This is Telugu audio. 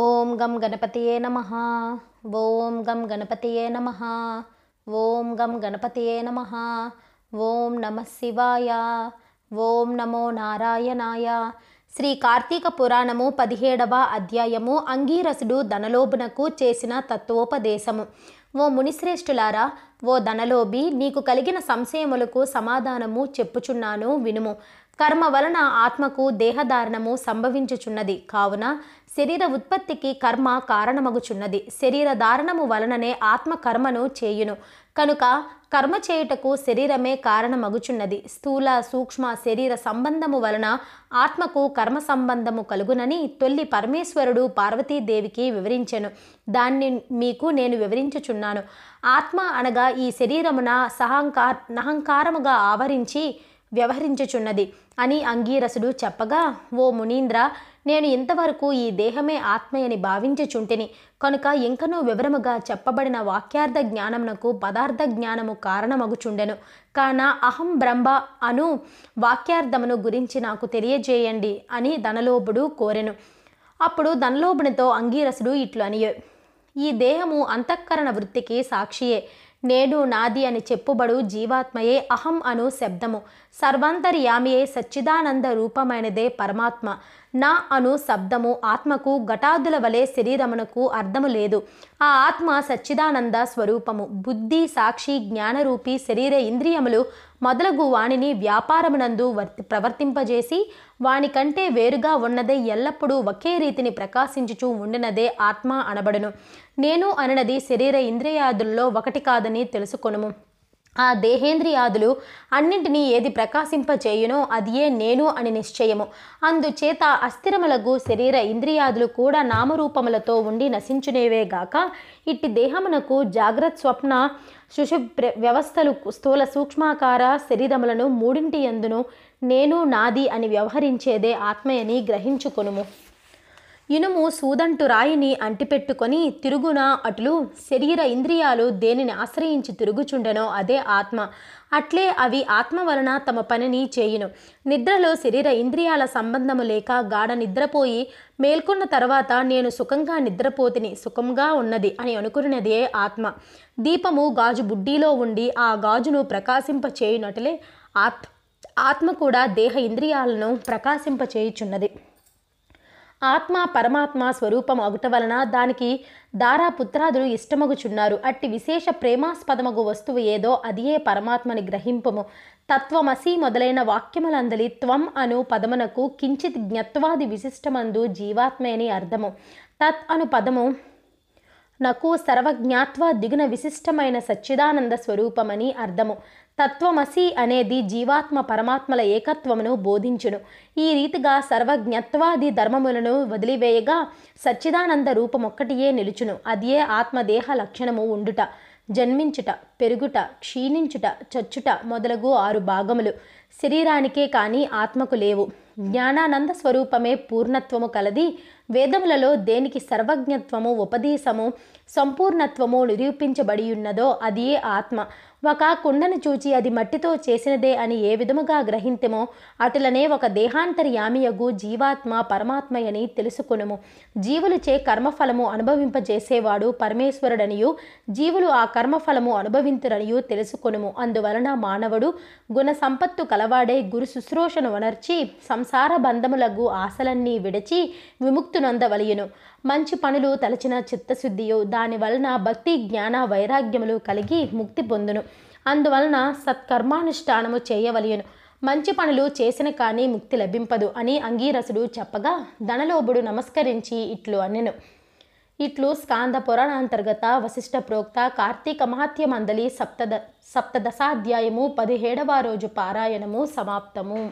ఓం గం గణపతియే నమ ఓం గం గణపతియే నమ ఓం గం గణపతియే నమ ఓం నమ శివాయ ఓం నమో నారాయణాయ శ్రీ కార్తీక పురాణము పదిహేడవ అధ్యాయము అంగీరసుడు ధనలోభునకు చేసిన తత్వోపదేశము ఓ మునిశ్రేష్ఠులారా ఓ ధనలోభి నీకు కలిగిన సంశయములకు సమాధానము చెప్పుచున్నాను వినుము కర్మ వలన ఆత్మకు దేహధారణము సంభవించుచున్నది కావున శరీర ఉత్పత్తికి కర్మ కారణమగుచున్నది శరీర ధారణము వలననే ఆత్మ కర్మను చేయును కనుక కర్మ చేయుటకు శరీరమే కారణమగుచున్నది స్థూల సూక్ష్మ శరీర సంబంధము వలన ఆత్మకు కర్మ సంబంధము కలుగునని తొల్లి పరమేశ్వరుడు పార్వతీదేవికి వివరించెను దాన్ని మీకు నేను వివరించుచున్నాను ఆత్మ అనగా ఈ శరీరమున సహంకార నహంకారముగా ఆవరించి వ్యవహరించుచున్నది అని అంగీరసుడు చెప్పగా ఓ మునీంద్ర నేను ఇంతవరకు ఈ దేహమే ఆత్మయని భావించుచుంటిని కనుక ఇంకనూ వివరముగా చెప్పబడిన వాక్యార్థ జ్ఞానమునకు పదార్థ జ్ఞానము కారణమగుచుండెను కాన అహం బ్రహ్మ అను వాక్యార్థమును గురించి నాకు తెలియజేయండి అని ధనలోభుడు కోరెను అప్పుడు ధనలోభునితో అంగీరసుడు ఇట్లు అనియో ఈ దేహము అంతఃకరణ వృత్తికి సాక్షియే నేడు నాది అని చెప్పుబడు జీవాత్మయే అహం అను శబ్దము సర్వాంతర్యామియే సచ్చిదానంద రూపమైనదే పరమాత్మ నా అను శబ్దము ఆత్మకు ఘటాదుల వలె శరీరమునకు అర్థము లేదు ఆ ఆత్మ సచ్చిదానంద స్వరూపము బుద్ధి సాక్షి జ్ఞానరూపి శరీర ఇంద్రియములు మొదలగు వాణిని వ్యాపారమునందు వర్తి ప్రవర్తింపజేసి వాణి కంటే వేరుగా ఉన్నదే ఎల్లప్పుడూ ఒకే రీతిని ప్రకాశించుచూ ఉండినదే ఆత్మ అనబడును నేను అననది శరీర ఇంద్రియాదుల్లో ఒకటి కాదని తెలుసుకొనుము ఆ దేహేంద్రియాదులు అన్నింటినీ ఏది ప్రకాశింపచేయునో అదియే నేను అని నిశ్చయము అందుచేత అస్థిరములకు శరీర ఇంద్రియాదులు కూడా నామరూపములతో ఉండి నశించునేవేగాక ఇట్టి దేహమునకు జాగ్రత్త స్వప్న శుషు వ్యవస్థలు స్థూల సూక్ష్మాకార శరీరములను మూడింటి ఎందును నేను నాది అని వ్యవహరించేదే ఆత్మయని గ్రహించుకొనుము ఇనుము సూదంటు రాయిని అంటిపెట్టుకొని తిరుగున అటులు శరీర ఇంద్రియాలు దేనిని ఆశ్రయించి తిరుగుచుండెనో అదే ఆత్మ అట్లే అవి ఆత్మ వలన తమ పనిని చేయును నిద్రలో శరీర ఇంద్రియాల సంబంధము లేక గాఢ నిద్రపోయి మేల్కొన్న తర్వాత నేను సుఖంగా నిద్రపోతిని సుఖంగా ఉన్నది అని అనుకున్నదే ఆత్మ దీపము గాజు బుడ్డీలో ఉండి ఆ గాజును ప్రకాశింప చేయునట్లే ఆత్మ ఆత్మ కూడా దేహ ఇంద్రియాలను ప్రకాశింప చేయుచున్నది ఆత్మ పరమాత్మ స్వరూపం అగుట వలన దానికి దారా పుత్రాదులు ఇష్టమగుచున్నారు అట్టి విశేష ప్రేమాస్పదమగు వస్తువు ఏదో అదియే పరమాత్మని గ్రహింపము తత్వమసి మొదలైన వాక్యములందలి త్వం అను పదమునకు కించిత్ జ్ఞత్వాది విశిష్టమందు జీవాత్మ అని అర్థము తత్ అను పదము నాకు సర్వజ్ఞాత్వ దిగున విశిష్టమైన సచ్చిదానంద స్వరూపమని అర్థము తత్వమసి అనేది జీవాత్మ పరమాత్మల ఏకత్వమును బోధించును ఈ రీతిగా సర్వజ్ఞత్వాది ధర్మములను వదిలివేయగా సచ్చిదానంద రూపమొక్కటియే నిలుచును అదియే ఆత్మదేహ లక్షణము ఉండుట జన్మించుట పెరుగుట క్షీణించుట చచ్చుట మొదలగు ఆరు భాగములు శరీరానికే కానీ ఆత్మకు లేవు జ్ఞానానంద స్వరూపమే పూర్ణత్వము కలది వేదములలో దేనికి సర్వజ్ఞత్వము ఉపదేశము సంపూర్ణత్వము నిరూపించబడి ఉన్నదో అదియే ఆత్మ ఒక కుండను చూచి అది మట్టితో చేసినదే అని ఏ విధముగా గ్రహింతమో అటులనే ఒక దేహాంతర్యామియగు జీవాత్మ పరమాత్మయని తెలుసుకునుము జీవులచే కర్మఫలము అనుభవింపజేసేవాడు పరమేశ్వరుడనియు జీవులు ఆ కర్మఫలము అనుభవింతురనియు తెలుసుకునుము అందువలన మానవుడు గుణ సంపత్తు కలవాడే గురు శుశ్రూషను వనర్చి సంసార బంధములకు ఆశలన్నీ విడిచి విముక్తునందవలయును మంచి పనులు తలచిన చిత్తశుద్ధియు దానివలన భక్తి జ్ఞాన వైరాగ్యములు కలిగి ముక్తి పొందును అందువలన సత్కర్మానుష్ఠానము చేయవలయను మంచి పనులు చేసిన కానీ ముక్తి లభింపదు అని అంగీరసుడు చెప్పగా ధనలోభుడు నమస్కరించి ఇట్లు అనెను ఇట్లు స్కాంద పురాణ అంతర్గత వశిష్ఠ ప్రోక్త కార్తీక మహాత్య మందలి సప్తద సప్తదశాధ్యాయము పదిహేడవ రోజు పారాయణము సమాప్తము